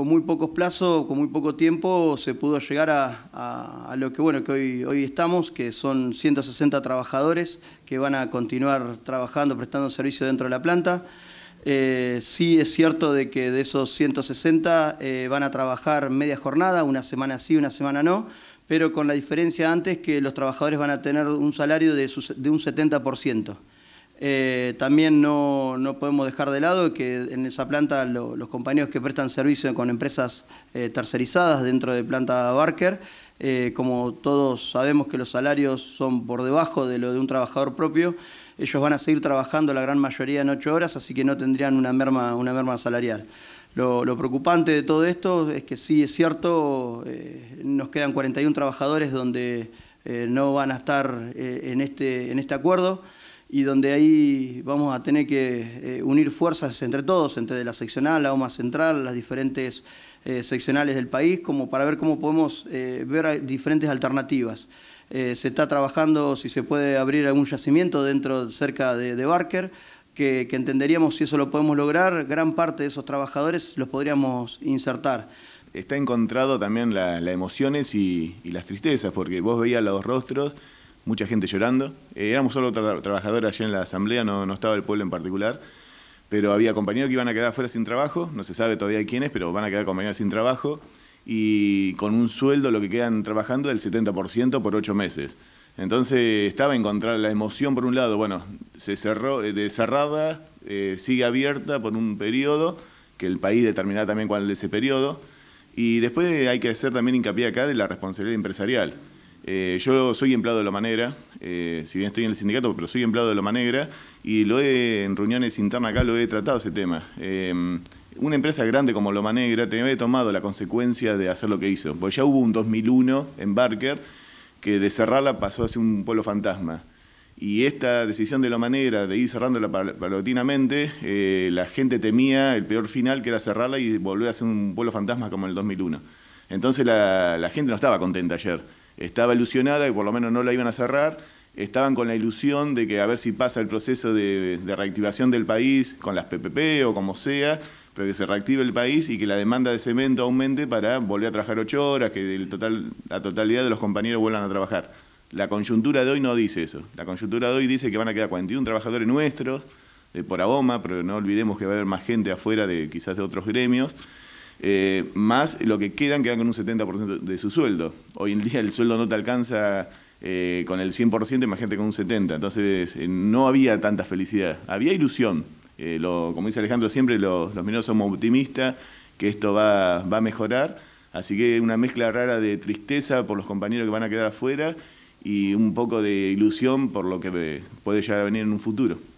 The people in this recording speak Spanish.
con muy pocos plazos, con muy poco tiempo, se pudo llegar a, lo que, bueno, que hoy, hoy estamos, que son 160 trabajadores que van a continuar trabajando, prestando servicio dentro de la planta. Eh, sí es cierto de que de esos 160 eh, van a trabajar media jornada, una semana sí, una semana no, pero con la diferencia antes que los trabajadores van a tener un salario de, de un 70%. Eh, también no, podemos dejar de lado que en esa planta los compañeros que prestan servicio con empresas eh, tercerizadas dentro de planta Barker, eh, como todos sabemos que los salarios son por debajo de lo de un trabajador propio, ellos van a seguir trabajando la gran mayoría en ocho horas, así que no tendrían una merma, salarial. Lo, preocupante de todo esto es que sí es cierto, nos quedan 41 trabajadores donde no van a estar este, en este acuerdo, y donde ahí vamos a tener que eh, unir fuerzas entre todos, entre la seccional, la OMA central, las diferentes eh, seccionales del país, como para ver cómo podemos eh, ver diferentes alternativas. se está trabajando si se puede abrir algún yacimiento dentro, cerca de, de Barker, que, entenderíamos si eso lo podemos lograr, gran parte de esos trabajadores los podríamos insertar. Está encontrado también las emociones y las tristezas, porque vos veías los rostros mucha gente llorando. Eh, éramos solo trabajadores allí en la asamblea, no, no, estaba el pueblo en particular, pero había compañeros que iban a quedar fuera sin trabajo, no se sabe todavía quiénes, pero van a quedar compañeros sin trabajo y con un sueldo lo que quedan trabajando del 70% por ocho meses. Entonces estaba encontrar la emoción por un lado, bueno, se cerró, eh, de cerrada eh, sigue abierta por un periodo, que el país determinará también cuál es ese periodo, y después hay que hacer también hincapié acá de la responsabilidad empresarial. Eh, yo soy empleado de Loma Negra, eh, si bien estoy en el sindicato, pero soy empleado de Loma Negra y lo he, en reuniones internas acá lo he tratado ese tema. Eh, una empresa grande como Loma Negra tenía que tomado la consecuencia de hacer lo que hizo, porque ya hubo un 2001 en Barker que de cerrarla pasó a ser un pueblo fantasma. Y esta decisión de Loma Negra de ir cerrándola paulatinamente, la gente temía el peor final que era cerrarla y volver a ser un pueblo fantasma como en el 2001. Entonces la gente no estaba contenta ayer estaba ilusionada, y por lo menos no la iban a cerrar, estaban con la ilusión de que a ver si pasa el proceso de, reactivación del país con las PPP o como sea, pero que se reactive el país y que la demanda de cemento aumente para volver a trabajar ocho horas, que la totalidad de los compañeros vuelvan a trabajar. La coyuntura de hoy no dice eso. La coyuntura de hoy dice que van a quedar 41 trabajadores nuestros de por Aboma, pero no olvidemos que va a haber más gente afuera de quizás de otros gremios. Eh, más lo que quedan, quedan con un 70% de su sueldo. Hoy en día el sueldo no te alcanza eh, con el 100%, gente con un 70%. Entonces eh, no había tanta felicidad, había ilusión. Lo, como dice Alejandro siempre, los, los mineros somos optimistas, que esto va, va a mejorar. Así que una mezcla rara de tristeza por los compañeros que van a quedar afuera y un poco de ilusión por lo que puede llegar a venir en un futuro.